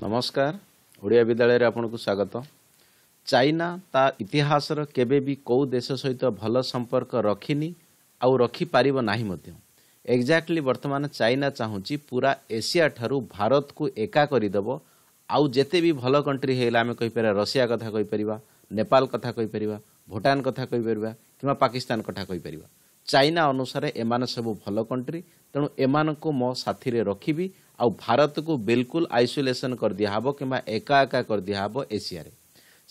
ନମସ୍କାର ଓଡ଼ିଆ ବିଦ୍ୟାଳୟରେ ଆପଣଙ୍କୁ ସ୍ୱାଗତ ଚାଇନା ତା ଇତିହାସର କେବେ ବି କେଉଁ ଦେଶ ସହିତ ଭଲ ସମ୍ପର୍କ ରଖିନି ଆଉ ରଖିପାରିବ ନାହିଁ ମଧ୍ୟ ଏକ୍ଜାକ୍ଟଲି ବର୍ତ୍ତମାନ ଚାଇନା ଚାହୁଁଛି ପୁରା ଏସିଆଠାରୁ ଭାରତକୁ ଏକା କରିଦେବ ଆଉ ଯେତେ ବି ଭଲ କଣ୍ଟ୍ରି ହେଇଗଲା ଆମେ କହିପାରିବା ରଷିଆ କଥା କହିପାରିବା ନେପାଳ କଥା କହିପାରିବା ଭୁଟାନ କଥା କହିପାରିବା କିମ୍ବା ପାକିସ୍ତାନ କଥା କହିପାରିବା ଚାଇନା ଅନୁସାରେ ଏମାନେ ସବୁ ଭଲ କଣ୍ଟ୍ରି ତେଣୁ ଏମାନଙ୍କୁ ମୋ ସାଥିରେ ରଖିବି ଆଉ ଭାରତକୁ ବିଲକୁଲ ଆଇସୋଲେସନ କରିଦିଆହେବ କିମ୍ବା ଏକା ଏକା କରିଦିଆହେବ ଏସିଆରେ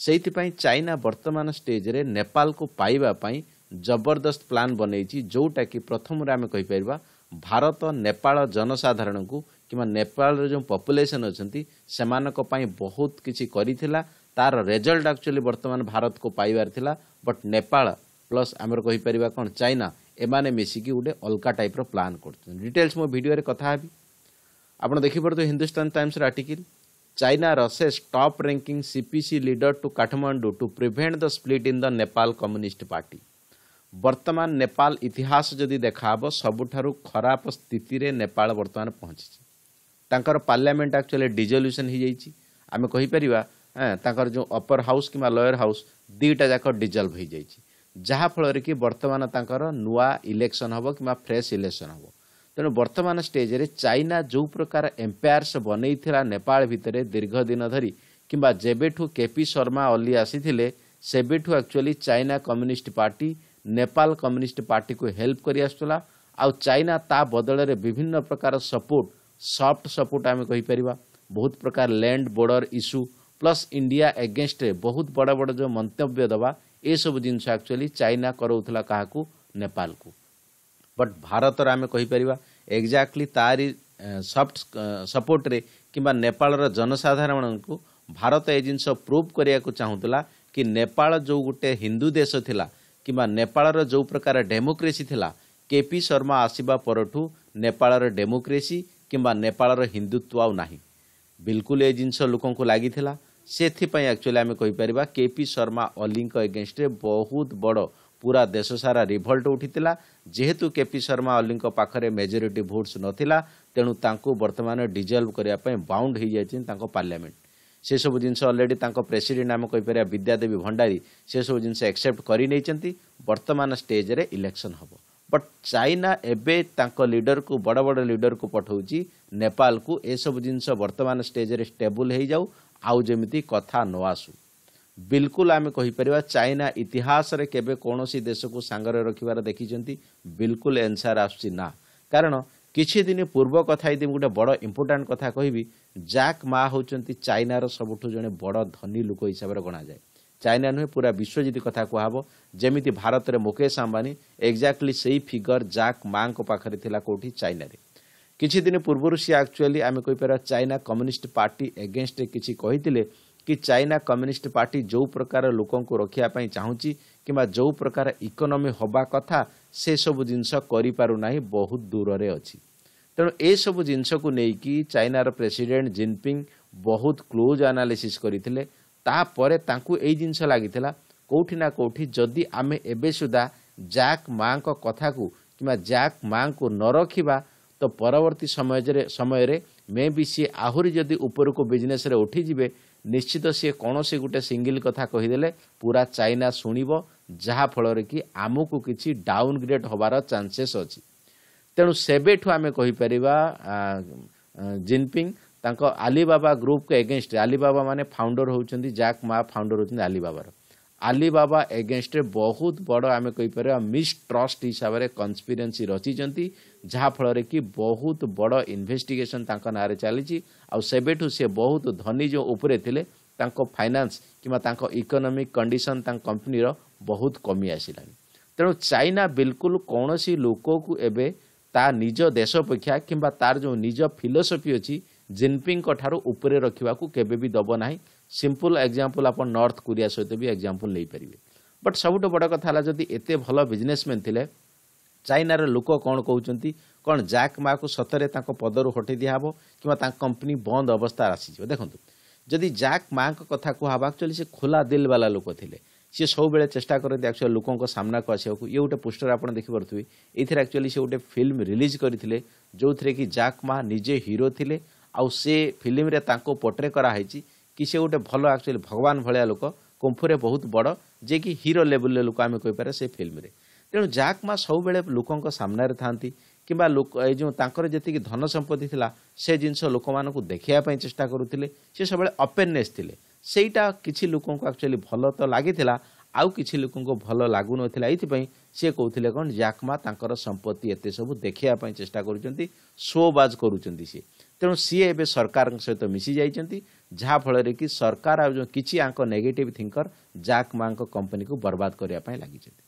ସେଇଥିପାଇଁ ଚାଇନା ବର୍ତ୍ତମାନ ଷ୍ଟେଜରେ ନେପାଳକୁ ପାଇବା ପାଇଁ ଜବରଦସ୍ତ ପ୍ଲାନ ବନେଇଛି ଯେଉଁଟାକି ପ୍ରଥମରେ ଆମେ କହିପାରିବା ଭାରତ ନେପାଳ ଜନସାଧାରଣଙ୍କୁ କିମ୍ବା ନେପାଳର ଯେଉଁ ପପୁଲେସନ୍ ଅଛନ୍ତି ସେମାନଙ୍କ ପାଇଁ ବହୁତ କିଛି କରିଥିଲା ତାର ରେଜଲ୍ଟ ଆକ୍ଚୁଆଲି ବର୍ତ୍ତମାନ ଭାରତକୁ ପାଇବାର ଥିଲା ବଟ୍ ନେପାଳ ପ୍ଲସ୍ ଆମର କହିପାରିବା କ'ଣ ଚାଇନା ଏମାନେ ମିଶିକି ଗୋଟେ ଅଲଗା ଟାଇପ୍ର ପ୍ଲାନ୍ କରୁଛନ୍ତି ଡିଟେଲ୍ସ ମୁଁ ଭିଡ଼ିଓରେ କଥା ହେବି ଆପଣ ଦେଖିପାରୁଥିବେ ହିନ୍ଦୁସ୍ତାନ ଟାଇମ୍ସର article China rushes top ranking CPC leader to Kathmandu to prevent the split in the Nepal communist party ବର୍ତ୍ତମାନ ନେପାଳ ଇତିହାସ ଯଦି ଦେଖାହେବ ସବୁଠାରୁ ଖରାପ ସ୍ଥିତିରେ ନେପାଳ ବର୍ତ୍ତମାନ ପହଞ୍ଚିଛି ତାଙ୍କର ପାର୍ଲିଆମେଣ୍ଟ ଆକ୍ଚୁଆଲି ଡିଜଲ୍ୟୁସନ୍ ହୋଇଯାଇଛି ଆମେ କହିପାରିବା ତାଙ୍କର ଯେଉଁ ଅପର ହାଉସ୍ କିମ୍ବା ଲୋୟର ହାଉସ୍ ଦୁଇଟା ଯାକ ଡିଜଲ୍ଭ ହୋଇଯାଇଛି ଯାହାଫଳରେ କି ବର୍ତ୍ତମାନ ତାଙ୍କର ନୂଆ ଇଲେକ୍ସନ୍ ହେବ କିମ୍ବା ଫ୍ରେଶ୍ ଇଲେକ୍ସନ୍ ହେବ ତେଣୁ ବର୍ତ୍ତମାନ ଷ୍ଟେଜ୍ରେ ଚାଇନା ଯେଉଁ ପ୍ରକାର ଏମ୍ପାୟାର୍ସ ବନେଇଥିଲା ନେପାଳ ଭିତରେ ଦୀର୍ଘ ଦିନ ଧରି କିମ୍ବା ଯେବେଠୁ କେପି ଶର୍ମା ଅଲି ଆସିଥିଲେ ସେବେଠୁ actually China communist party Nepal communist ପାର୍ଟିକୁ ହେଲ୍ପ କରିଆସୁଥିଲା ଆଉ ଚାଇନା ତା ବଦଳରେ ବିଭିନ୍ନ ପ୍ରକାର ସପୋର୍ଟ ସଫ୍ଟ ସପୋର୍ଟ ଆମେ କହିପାରିବା ବହୁତ ପ୍ରକାର ଲ୍ୟାଣ୍ଡ ବୋର୍ଡର ଇସ୍ୟୁ ପ୍ଲସ୍ ଇଣ୍ଡିଆ ଏଗେନ୍ଷ୍ଟରେ ବହୁତ ବଡ଼ ବଡ଼ ଯେଉଁ ମନ୍ତବ୍ୟ ଦେବା ଏସବୁ ଜିନିଷ ଆକ୍ଚୁଆଲି ଚାଇନା କରାଉଥିଲା କାହାକୁ ନେପାଳକୁ ବଟ୍ ଭାରତରେ ଆମେ କହିପାରିବା ଏକ୍ଜାକ୍ଟଲି ତାରି ସଫ୍ଟ ସପୋର୍ଟରେ କିମ୍ବା ନେପାଳର ଜନସାଧାରଣଙ୍କୁ ଭାରତ ଏ ଜିନିଷ ପ୍ରୁଭ୍ କରିବାକୁ ଚାହୁଁଥିଲା କି ନେପାଳ ଯେଉଁ ଗୋଟେ ହିନ୍ଦୁ ଦେଶ ଥିଲା କିମ୍ବା ନେପାଳର ଯେଉଁ ପ୍ରକାର ଡେମୋକ୍ରେସି ଥିଲା କେପି ଶର୍ମା ଆସିବା ପରଠୁ ନେପାଳର ଡେମୋକ୍ରେସି କିମ୍ବା ନେପାଳର ହିନ୍ଦୁତ୍ୱ ଆଉ ନାହିଁ ବିଲକୁଲ ଏ ଜିନିଷ ଲୋକଙ୍କୁ ଲାଗିଥିଲା ସେଥିପାଇଁ ଆକ୍ଚୁଆଲି ଆମେ କହିପାରିବା କେପି ଶର୍ମା ଅଲିଙ୍କ ଏଗେନଷ୍ଟରେ ବହୁତ ବଡ଼ ପୁରା ଦେଶ ସାରା ରିଭଲ୍ଟ ଉଠିଥିଲା ଯେହେତୁ କେପି ଶର୍ମା ଓଲିଙ୍କ ପାଖରେ ମେଜରିଟି ଭୋଟ୍ସ ନଥିଲା ତେଣୁ ତାଙ୍କୁ ବର୍ତ୍ତମାନ ଡିଜଲ୍ଭ କରିବା ପାଇଁ ବାଉଣ୍ଡ ହୋଇଯାଇଛନ୍ତି ତାଙ୍କ ପାର୍ଲାମେଣ୍ଟ ସେସବୁ ଜିନିଷ ଅଲରେଡ଼ି ତାଙ୍କ ପ୍ରେସିଡେଣ୍ଟ ଆମେ କହିପାରିବା ବିଦ୍ୟାଦେବୀ ଭଣ୍ଡାରୀ ସେସବୁ ଜିନିଷ ଏକ୍ସେପ୍ଟ କରିନେଇଛନ୍ତି ବର୍ତ୍ତମାନ ଷ୍ଟେଜ୍ରେ ଇଲେକ୍ସନ୍ ହେବ ବଟ୍ ଚାଇନା ଏବେ ତାଙ୍କ ଲିଡରକୁ ବଡ଼ ବଡ଼ ଲିଡରକୁ ପଠାଉଛି ନେପାଲକୁ ଏସବୁ ଜିନିଷ ବର୍ତ୍ତମାନ ଷ୍ଟେଜ୍ରେ ଷ୍ଟେବୁଲ୍ ହୋଇଯାଉ ଆଉ ଯେମିତି କଥା ନ ଆସୁ ବିଲକୁଲ ଆମେ କହିପାରିବା ଚାଇନା ଇତିହାସରେ କେବେ କୌଣସି ଦେଶକୁ ସାଙ୍ଗରେ ରଖିବାର ଦେଖିଛନ୍ତି ବିଲକୁଲ ଏନ୍ସାର ଆସୁଛି ନା କାରଣ କିଛି ଦିନ ପୂର୍ବ କଥା ଯଦି ମୁଁ ଗୋଟେ ବଡ଼ ଇମ୍ପୋର୍ଟାଣ୍ଟ କଥା କହିବି ଜାକ୍ ମା ହେଉଛନ୍ତି ଚାଇନାର ସବୁଠୁ ଜଣେ ବଡ଼ ଧନୀ ଲୋକ ହିସାବରେ ଗଣାଯାଏ ଚାଇନା ନୁହେଁ ପୁରା ବିଶ୍ୱ ଯଦି କଥା କୁହାହେବ ଯେମିତି ଭାରତରେ ମୁକେଶ ଆମ୍ବାନୀ ଏକ୍ଜାକ୍ଟଲି ସେଇ ଫିଗର ଜାକ୍ ମାଙ୍କ ପାଖରେ ଥିଲା କେଉଁଠି ଚାଇନାରେ କିଛି ଦିନ ପୂର୍ବରୁ ସିଏ ଆକ୍ଚୁଆଲି ଆମେ କହିପାରିବା ଚାଇନା କମ୍ୟୁନିଷ୍ଟ ପାର୍ଟି ଏଗେନଷ୍ଟରେ କିଛି କହିଥିଲେ କି ଚାଇନା କମ୍ୟୁନିଷ୍ଟ ପାର୍ଟି ଯେଉଁ ପ୍ରକାର ଲୋକଙ୍କୁ ରଖିବା ପାଇଁ ଚାହୁଁଛି କିମ୍ବା ଯେଉଁ ପ୍ରକାର ଇକୋନୋମି ହେବା କଥା ସେସବୁ ଜିନିଷ କରିପାରୁନାହିଁ ବହୁତ ଦୂରରେ ଅଛି ତେଣୁ ଏସବୁ ଜିନିଷକୁ ନେଇକି ଚାଇନାର ପ୍ରେସିଡେଣ୍ଟ ଜିନପିଙ୍ଗ ବହୁତ କ୍ଲୋଜ୍ ଆନାଲିସିସ୍ କରିଥିଲେ ତାପରେ ତାଙ୍କୁ ଏଇ ଜିନିଷ ଲାଗିଥିଲା କେଉଁଠି ନା କେଉଁଠି ଯଦି ଆମେ ଏବେ ସୁଦ୍ଧା ଜାକ୍ ମା'ଙ୍କ କଥାକୁ କିମ୍ବା ଜାକ୍ ମା'ଙ୍କୁ ନ ରଖିବା ତ ପରବର୍ତ୍ତୀ ସମୟରେ ସମୟରେ ମେ ବି ସିଏ ଆହୁରି ଯଦି ଉପରକୁ ବିଜନେସ୍ରେ ଉଠିଯିବେ ନିଶ୍ଚିତ ସିଏ କୌଣସି ଗୋଟେ ସିଙ୍ଗିଲ୍ କଥା କହିଦେଲେ ପୁରା ଚାଇନା ଶୁଣିବ ଯାହାଫଳରେ କି ଆମକୁ କିଛି ଡାଉନଗ୍ରେଡ୍ ହେବାର ଚାନ୍ସେସ୍ ଅଛି ତେଣୁ ସେବେଠୁ ଆମେ କହିପାରିବା ଜିନପିଙ୍ଗ ତାଙ୍କ ଆଲିବାବା ଗ୍ରୁପ୍ ଏଗେନ୍ଷ୍ଟ ଆଲିବାବା ମାନେ ଫାଉଣ୍ଡର ହେଉଛନ୍ତି ଜାକ୍ ମା ଫାଉଣ୍ଡର ହେଉଛନ୍ତି ଆଲିବାବାର ଆଲିବାବା ଏଗେନଷ୍ଟରେ ବହୁତ ବଡ଼ ଆମେ କହିପାରିବା ମିସ୍ଟ୍ରଷ୍ଟ ହିସାବରେ କନ୍ସ୍ପିରେନ୍ସି ରଚିଛନ୍ତି ଯାହାଫଳରେ କି ବହୁତ ବଡ଼ ଇନ୍ଭେଷ୍ଟିଗେସନ୍ ତାଙ୍କ ନାଁରେ ଚାଲିଛି ଆଉ ସେବେଠୁ ସେ ବହୁତ ଧନୀ ଯେଉଁ ଉପରେ ଥିଲେ ତାଙ୍କ ଫାଇନାନ୍ସ କିମ୍ବା ତାଙ୍କ ଇକୋନୋମିକ କଣ୍ଡିସନ୍ ତାଙ୍କ କମ୍ପାନୀର ବହୁତ କମି ଆସିଲାଣି ତେଣୁ ଚାଇନା ବିଲକୁଲ କୌଣସି ଲୋକକୁ ଏବେ ତା ନିଜ ଦେଶ ଅପେକ୍ଷା କିମ୍ବା ତାର ଯେଉଁ ନିଜ ଫିଲୋସଫି ଅଛି ଜିନ୍ପିଙ୍ଗଙ୍କ ଠାରୁ ଉପରେ ରଖିବାକୁ କେବେ ବି ଦେବ ନାହିଁ ସିମ୍ପଲ୍ ଏକ୍ଜାମ୍ପଲ୍ ଆପଣ ନର୍ଥ କୋରିଆ ସହିତ ବି ଏକ୍ଜାମ୍ପଲ୍ ନେଇପାରିବେ ବଟ୍ ସବୁଠୁ ବଡ଼ କଥା ହେଲା ଯଦି ଏତେ ଭଲ ବିଜନେସମ୍ୟାନ୍ ଥିଲେ ଚାଇନାର ଲୋକ କ'ଣ କହୁଛନ୍ତି କ'ଣ ଜାକ୍ ମାକୁ ସତରେ ତାଙ୍କ ପଦରୁ ହଟେଇ ଦିଆହେବ କିମ୍ବା ତାଙ୍କ କମ୍ପାନୀ ବନ୍ଦ ଅବସ୍ଥାରେ ଆସିଯିବ ଦେଖନ୍ତୁ ଯଦି ଜାକ୍ ମାଙ୍କ କଥା କୁହାହେବ ଆକ୍ଚୁଆଲି ସେ ଖୋଲା ଦିଲ୍ବାଲା ଲୋକ ଥିଲେ ସିଏ ସବୁବେଳେ ଚେଷ୍ଟା କରନ୍ତି ଆକ୍ଚୁଆଲି ଲୋକଙ୍କ ସାମ୍ନାକୁ ଆସିବାକୁ ଇଏ ଗୋଟେ ପୋଷ୍ଟର ଆପଣ ଦେଖିପାରୁଥିବେ ଏଥିରେ ଆକ୍ଚୁଆଲି ସେ ଗୋଟେ ଫିଲ୍ମ ରିଲିଜ୍ କରିଥିଲେ ଯେଉଁଥିରେ କି ଜାକ୍ ମା ନିଜେ ହିରୋ ଥିଲେ ଆଉ ସେ ଫିଲ୍ମରେ ତାଙ୍କୁ ପୋଟ୍ରେ କରାହୋଇଛି କି ସେ ଗୋଟେ ଭଲ ଆକ୍ଚୁଆଲି ଭଗବାନ ଭଳିଆ ଲୋକ କୁମ୍ଫୁରେ ବହୁତ ବଡ଼ ଯିଏକି ହିରୋ ଲେବୁଲ୍ରେ ଲୋକ ଆମେ କହିପାରିବା ସେ ଫିଲ୍ମରେ ତେଣୁ ଜାକ୍ ମା ସବୁବେଳେ ଲୋକଙ୍କ ସାମ୍ନାରେ ଥାନ୍ତି କିମ୍ବା ଲୋକ ଏ ଯେଉଁ ତାଙ୍କର ଯେତିକି ଧନ ସମ୍ପତ୍ତି ଥିଲା ସେ ଜିନିଷ ଲୋକମାନଙ୍କୁ ଦେଖାଇବା ପାଇଁ ଚେଷ୍ଟା କରୁଥିଲେ ସେ ସବୁବେଳେ ଅପେନେସ୍ ଥିଲେ ସେଇଟା କିଛି ଲୋକଙ୍କୁ ଆକ୍ଚୁଆଲି ଭଲ ତ ଲାଗିଥିଲା ଆଉ କିଛି ଲୋକଙ୍କୁ ଭଲ ଲାଗୁନଥିଲା ଏଇଥିପାଇଁ ସେ କହୁଥିଲେ କ'ଣ ଜାକ୍ ମା ତାଙ୍କର ସମ୍ପତ୍ତି ଏତେ ସବୁ ଦେଖାଇବା ପାଇଁ ଚେଷ୍ଟା କରୁଛନ୍ତି ସୋବାଜ କରୁଛନ୍ତି ସିଏ ତେଣୁ ସିଏ ଏବେ ସରକାରଙ୍କ ସହିତ ମିଶିଯାଇଛନ୍ତି ଯାହାଫଳରେ କି ସରକାର ଆଉ ଯେଉଁ କିଛି ୟାଙ୍କ ନେଗେଟିଭ୍ ଥିଙ୍କର ଜାକ୍ ମାଙ୍କ କମ୍ପାନୀକୁ ବରବାଦ କରିବା ପାଇଁ ଲାଗିଛନ୍ତି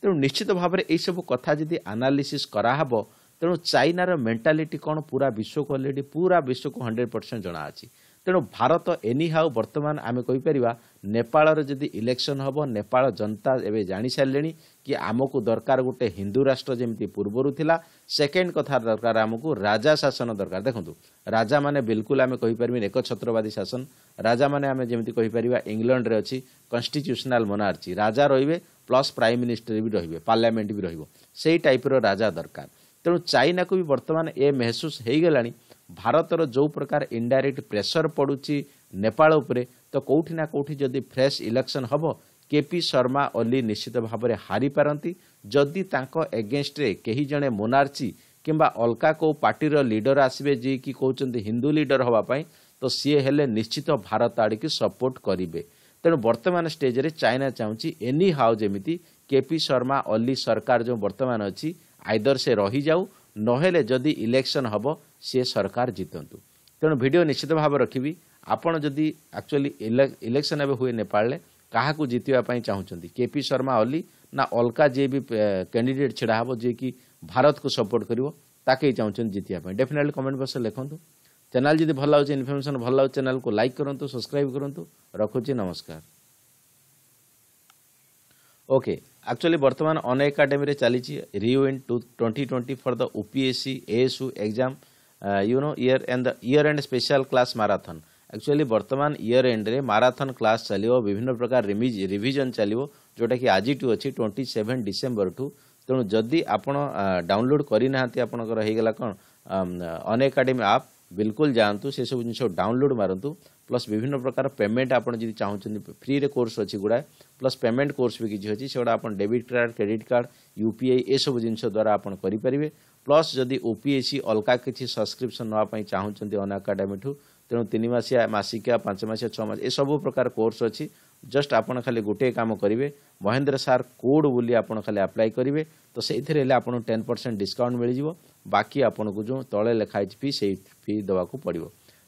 ତେଣୁ ନିଶ୍ଚିତ ଭାବରେ ଏହିସବୁ କଥା ଯଦି ଆନାଲିସିସ୍ କରାହେବ ତେଣୁ ଚାଇନାର ମେଣ୍ଟାଲିଟି କ'ଣ ପୁରା ବିଶ୍ୱକୁ ଅଲରେଡ଼ି ପୁରା ବିଶ୍ୱକୁ ହଣ୍ଡ୍ରେଡ଼ ପରସେଣ୍ଟ ଜଣା ଅଛି ତେଣୁ ଭାରତ ଏନିହାଉ ବର୍ତ୍ତମାନ ଆମେ କହିପାରିବା ନେପାଳର ଯଦି ଇଲେକ୍ସନ୍ ହେବ ନେପାଳ ଜନତା ଏବେ ଜାଣିସାରିଲେଣି କି ଆମକୁ ଦରକାର ଗୋଟେ ହିନ୍ଦୁ ରାଷ୍ଟ୍ର ଯେମିତି ପୂର୍ବରୁ ଥିଲା ସେକେଣ୍ଡ କଥା ଦରକାର ଆମକୁ ରାଜା ଶାସନ ଦରକାର ଦେଖନ୍ତୁ ରାଜାମାନେ ବିଲକୁଲ ଆମେ କହିପାରିବି ଏକଛତ୍ରବାଦୀ ଶାସନ ରାଜାମାନେ ଆମେ ଯେମିତି କହିପାରିବା ଇଂଲଣ୍ଡରେ ଅଛି କନଷ୍ଟିଚ୍ୟୁସନାଲ ଅଛି ରାଜା ରହିବେ ପ୍ଲସ୍ ପ୍ରାଇମ୍ ମିନିଷ୍ଟର ବି ରହିବେ ପାର୍ଲାମେଣ୍ଟ ବି ରହିବ ସେଇ ଟାଇପ୍ର ରାଜା ଦରକାର ତେଣୁ ଚାଇନାକୁ ବି ବର୍ତ୍ତମାନ ଏ ମେହସୁସ୍ ହୋଇଗଲାଣି ଭାରତର ଯେଉଁ ପ୍ରକାର ଇଣ୍ଡାଇରେକ୍ଟ ପ୍ରେସର ପଡ଼ୁଛି ନେପାଳ ଉପରେ ତ କେଉଁଠି ନା କେଉଁଠି ଯଦି ଫ୍ରେଶ୍ ଇଲେକ୍ସନ୍ ହେବ କେପି ଶର୍ମା ଅଲି ନିଶ୍ଚିତ ଭାବରେ ହାରିପାରନ୍ତି ଯଦି ତାଙ୍କ ଏଗେନଷ୍ଟରେ କେହି ଜଣେ ମୋନାର୍ଚି କିମ୍ବା ଅଲଗା କେଉଁ ପାର୍ଟିର ଲିଡର ଆସିବେ ଯିଏକି କହୁଛନ୍ତି ହିନ୍ଦୁ ଲିଡର ହେବା ପାଇଁ ତ ସିଏ ହେଲେ ନିଶ୍ଚିତ ଭାରତ ଆଡ଼ିକି ସପୋର୍ଟ କରିବେ ତେଣୁ ବର୍ତ୍ତମାନ ଷ୍ଟେଜ୍ରେ ଚାଇନା ଚାହୁଁଛି ଏନି ହାଉ ଯେମିତି କେପି ଶର୍ମା ଅଲି ସରକାର ଯେଉଁ ବର୍ତ୍ତମାନ ଅଛି ଆଇଦର ସେ ରହିଯାଉ ନହେଲେ ଯଦି ଇଲେକ୍ସନ୍ ହେବ ସିଏ ସରକାର ଜିତନ୍ତୁ ତେଣୁ ଭିଡ଼ିଓ ନିଶ୍ଚିତ ଭାବେ ରଖିବି ଆପଣ ଯଦି ଆକ୍ଚୁଆଲି ଇଲେକ୍ସନ୍ ଏବେ ହୁଏ ନେପାଳରେ କାହାକୁ ଜିତିବା ପାଇଁ ଚାହୁଁଛନ୍ତି କେ ପି ଶର୍ମା ଅଲି ନା ଅଲକା ଯିଏ ବି କ୍ୟାଣ୍ଡିଡେଟ୍ ଛିଡ଼ା ହେବ ଯିଏକି ଭାରତକୁ ସପୋର୍ଟ କରିବ ତାକେ ଚାହୁଁଛନ୍ତି ଜିତିବା ପାଇଁ ଡେଫିନେଟ୍ଲି କମେଣ୍ଟ ବକ୍ସରେ ଲେଖନ୍ତୁ ଚ୍ୟାନେଲ୍ ଯଦି ଭଲ ଲାଗୁଛି ଇନଫର୍ମେସନ୍ ଭଲ ଲାଗୁଛି ଚ୍ୟାନେଲ୍କୁ ଲାଇକ୍ କରନ୍ତୁ ସବସ୍କ୍ରାଇବ୍ କରନ୍ତୁ ରଖୁଛି ନମସ୍କାର ওকে ଆକ୍ଚୁଆଲି ବର୍ତ୍ତମାନ ଅନ୍ ଏକାଡେମୀରେ ଚାଲିଛି rewind to twenty twenty for the O P S C ASU exam you know year end the year end special class marathon actually ବର୍ତ୍ତମାନ ଇୟର୍ ଏଣ୍ଡରେ ମାରାଥନ୍ କ୍ଲାସ୍ ଚାଲିବ ବିଭିନ୍ନ ପ୍ରକାର ରିଭିଜନ୍ ଚାଲିବ ଯେଉଁଟାକି ଆଜିଠୁ ଅଛି ଟ୍ୱେଣ୍ଟି ସେଭେନ୍ ଡିସେମ୍ବରଠୁ ତେଣୁ ଯଦି ଆପଣ ଡାଉନଲୋଡ଼୍ କରିନାହାନ୍ତି ଆପଣଙ୍କର ହେଇଗଲା କ'ଣ ଅନ୍ ଏକାଡେମୀ ଆପ୍ ବିଲକୁଲ ଯାଆନ୍ତୁ ସେସବୁ ଜିନିଷ ଡାଉନଲୋଡ୍ ମାରନ୍ତୁ ପ୍ଲସ୍ ବିଭିନ୍ନ ପ୍ରକାର ପେମେଣ୍ଟ ଆପଣ ଯଦି ଚାହୁଁଛନ୍ତି ଫ୍ରିରେ କୋର୍ସ ଅଛି ଗୁଡ଼ାଏ ପ୍ଲସ୍ ପେମେଣ୍ଟ କୋର୍ସ ବି କିଛି ଅଛି ସେଗୁଡ଼ା ଆପଣ debit card credit card U P I ଏସବୁ ଜିନିଷ ଦ୍ୱାରା ଆପଣ କରିପାରିବେ ପ୍ଲସ୍ ଯଦି ଓ ପି ଏସ୍ ସି ଅଲଗା କିଛି ସବସ୍କ୍ରିପସନ୍ ନେବା ପାଇଁ ଚାହୁଁଛନ୍ତି ଅନ୍ ଏକାଡେମୀଠୁ ତେଣୁ ତିନି ମାସିଆ ମାସିକିଆ ପାଞ୍ଚ ମାସିଆ ଛଅ ମାସ ଏସବୁ ପ୍ରକାର କୋର୍ସ ଅଛି ଜଷ୍ଟ ଆପଣ ଖାଲି ଗୋଟିଏ କାମ କରିବେ ମହେନ୍ଦ୍ର ସାର୍ କୋଡ଼୍ ବୋଲି ଆପଣ ଖାଲି ଆପ୍ଲାଏ କରିବେ ତ ସେଇଥିରେ ହେଲେ ଆପଣଙ୍କୁ ଟେନ୍ ପରସେଣ୍ଟ ଡିସକାଉଣ୍ଟ ମିଳିଯିବ ବାକି ଆପଣଙ୍କୁ ଯେଉଁ ତଳେ ଲେଖା ହେଇଛି ଫି ସେଇ ଫି ଦେବାକୁ ପଡ଼ିବ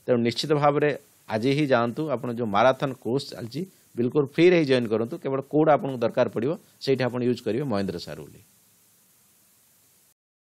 ତେଣୁ ନିଶ୍ଚିତ ଭାବରେ ଆଜି ହିଁ ଯାଆନ୍ତୁ ଆପଣ ଯେଉଁ ମାରାଥନ୍ କୋର୍ସ ଚାଲିଛି ବିଲକୁଲ ଫ୍ରିରେ ହିଁ ଜଏନ୍ କରନ୍ତୁ କେବଳ କୋଡ଼୍ ଆପଣଙ୍କୁ ଦରକାର ପଡ଼ିବ ସେଇଠି ଆପଣ ୟୁଜ୍ କରିବେ ମହେନ୍ଦ୍ର ସାର୍ ବୋଲି